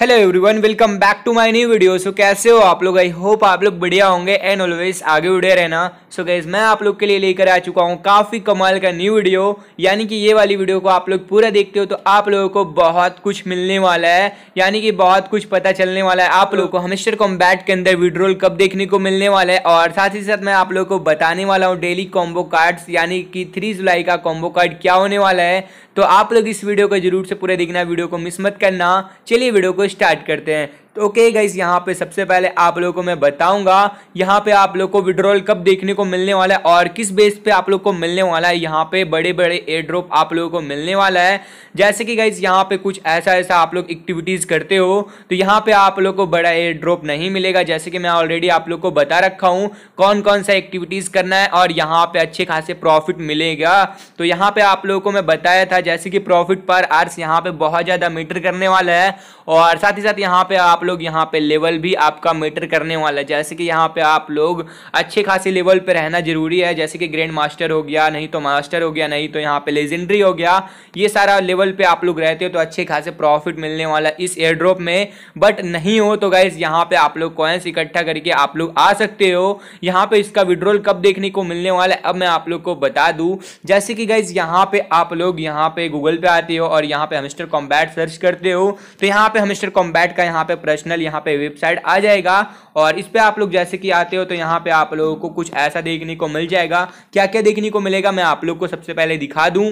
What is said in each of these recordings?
hello everyone welcome back to my new video so कैसे हो आप लोग आई होप आप लोग बढ़िया होंगे एंड ऑलवेज आगे उड़े रहना सो so गैस मैं आप लोग के लिए लेकर आ चुका हूँ काफ़ी कमाल का न्यू वीडियो यानी कि ये वाली वीडियो को आप लोग पूरा देखते हो तो आप लोगों को बहुत कुछ मिलने वाला है यानी कि बहुत कुछ पता चलने वाला है आप लोगों को हमेशा कॉम्बैट के अंदर विड्रोल कब देखने को मिलने वाला है और साथ ही साथ मैं आप लोगों को बताने वाला हूँ डेली कॉम्बो कार्ड्स यानी कि थ्री जुलाई का कॉम्बो कार्ड क्या होने वाला है तो आप लोग इस वीडियो को जरूर से पूरा देखना वीडियो को मिस मत करना चलिए वीडियो को स्टार्ट करते हैं तो ओके गाइज यहाँ पे सबसे पहले आप लोगों को मैं बताऊंगा यहाँ पे आप लोग को विड्रॉल कब देखने को मिलने वाला है और किस बेस पे आप लोग को मिलने वाला है यहाँ पे बड़े बड़े एयर ड्रॉप आप लोगों को मिलने वाला है जैसे कि गाइज यहाँ पे कुछ ऐसा ऐसा आप लोग एक्टिविटीज़ करते हो तो यहाँ पे आप लोग को बड़ा एयर ड्रॉप नहीं मिलेगा जैसे कि मैं ऑलरेडी आप लोग को बता रखा हूँ कौन कौन सा एक्टिविटीज़ करना है और यहाँ पे अच्छे खासे प्रॉफिट मिलेगा तो यहाँ पे आप लोगों को मैं बताया था जैसे कि प्रॉफिट पर आर्स यहाँ पे बहुत ज़्यादा मीटर करने वाला है और साथ ही साथ यहाँ पे आप आप लोग यहाँ पे लेवल भी आपका मेटर करने वाला है जैसे कि यहाँ पे आप लोग अच्छे खासे लेवल पे रहना जरूरी है जैसे कि ग्रैंड मास्टर हो गया नहीं तो मास्टर हो गया नहीं तो यहाँ पे लेजेंड्री हो गया ये सारा लेवल पे आप लोग रहते हो तो अच्छे खासे प्रॉफिट मिलने वाला इस एयर ड्रॉप में बट नहीं हो तो गाइज यहाँ पे आप लोग कॉइन्स इकट्ठा करके आप लोग आ सकते हो यहाँ पे इसका विड्रोल कब देखने को मिलने वाला है अब मैं आप लोग को बता दू जैसे कि गाइज यहाँ पे आप लोग यहाँ पे गूगल पे आते हो और यहाँ पे हमिस्टर कॉम्बैट सर्च करते हो तो यहाँ पे हमिस्टर कॉम्बैट का यहाँ पे प्रोफेशनल यहाँ पे वेबसाइट आ जाएगा और इस पर आप लोग जैसे कि आते हो तो यहाँ पे आप लोगों को कुछ ऐसा देखने को मिल जाएगा क्या क्या देखने को मिलेगा मैं आप लोग को सबसे पहले दिखा दूँ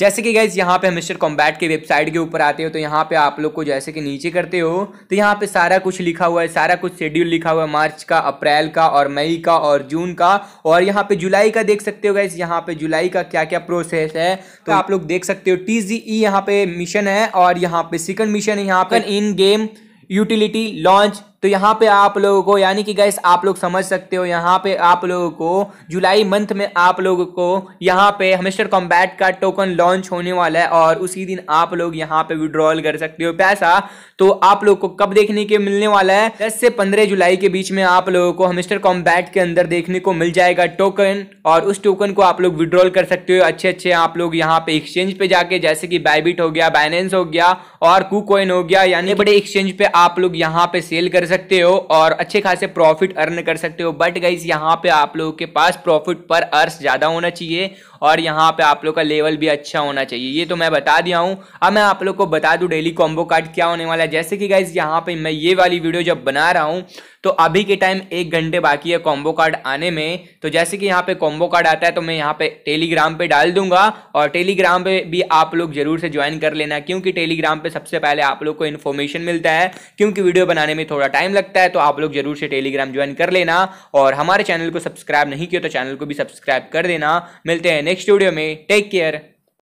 जैसे कि गैस यहाँ पे मिस्टर कॉम्बैट के वेबसाइट के ऊपर आते हो तो यहाँ पे आप लोग को जैसे कि नीचे करते हो तो यहाँ पे सारा कुछ लिखा हुआ है सारा कुछ शेड्यूल लिखा हुआ है मार्च का अप्रैल का और मई का और जून का और यहाँ पे जुलाई का देख सकते हो गैस यहाँ पे जुलाई का क्या क्या प्रोसेस है तो आप लोग देख सकते हो टी जी पे मिशन है और यहाँ पे सेकंड मिशन है यहाँ पर इन गेम utility, launch, तो यहाँ पे आप लोगों को यानी कि गैस आप लोग समझ सकते हो यहाँ पे आप लोगों को जुलाई मंथ में आप लोगों को यहाँ पे हमेस्टर कॉम्बैट का टोकन लॉन्च होने वाला है और उसी दिन आप लोग यहाँ पे विड्रॉल कर सकते हो पैसा तो आप लोग को कब देखने के मिलने वाला है दस से पंद्रह जुलाई के बीच में आप लोगों को हमेस्टर कॉम्बैट के अंदर देखने को मिल जाएगा टोकन और उस टोकन को आप लोग विड्रॉल कर सकते हो अच्छे अच्छे आप लोग यहाँ पे एक्सचेंज पे जाके जैसे कि बाइबिट हो गया बाइनेंस हो गया और कुकोइन हो गया यानी बड़े एक्सचेंज पे आप लोग यहाँ पे सेल कर सकते हो और अच्छे खासे प्रॉफिट अर्न कर सकते हो बट गाइज यहाँ पे आप लोगों के पास प्रॉफिट पर अर्स ज़्यादा होना चाहिए और यहाँ पे आप लोग का लेवल भी अच्छा होना चाहिए ये तो मैं बता दिया हूँ अब मैं आप लोग को बता दूँ डेली कॉम्बो कार्ड क्या होने वाला है जैसे कि गाइज यहाँ पे मैं ये वाली वीडियो जब बना रहा हूँ तो अभी के टाइम एक घंटे बाकी है कॉम्बो कार्ड आने में तो जैसे कि यहाँ पे कॉम्बो कार्ड आता है तो मैं यहाँ पे टेलीग्राम पे डाल दूंगा और टेलीग्राम पे भी आप लोग जरूर से ज्वाइन कर लेना क्योंकि टेलीग्राम पे सबसे पहले आप लोग को इन्फॉर्मेशन मिलता है क्योंकि वीडियो बनाने में थोड़ा टाइम लगता है तो आप लोग जरूर से टेलीग्राम ज्वाइन कर लेना और हमारे चैनल को सब्सक्राइब नहीं किया तो चैनल को भी सब्सक्राइब कर देना मिलते हैं नेक्स्ट वीडियो में टेक केयर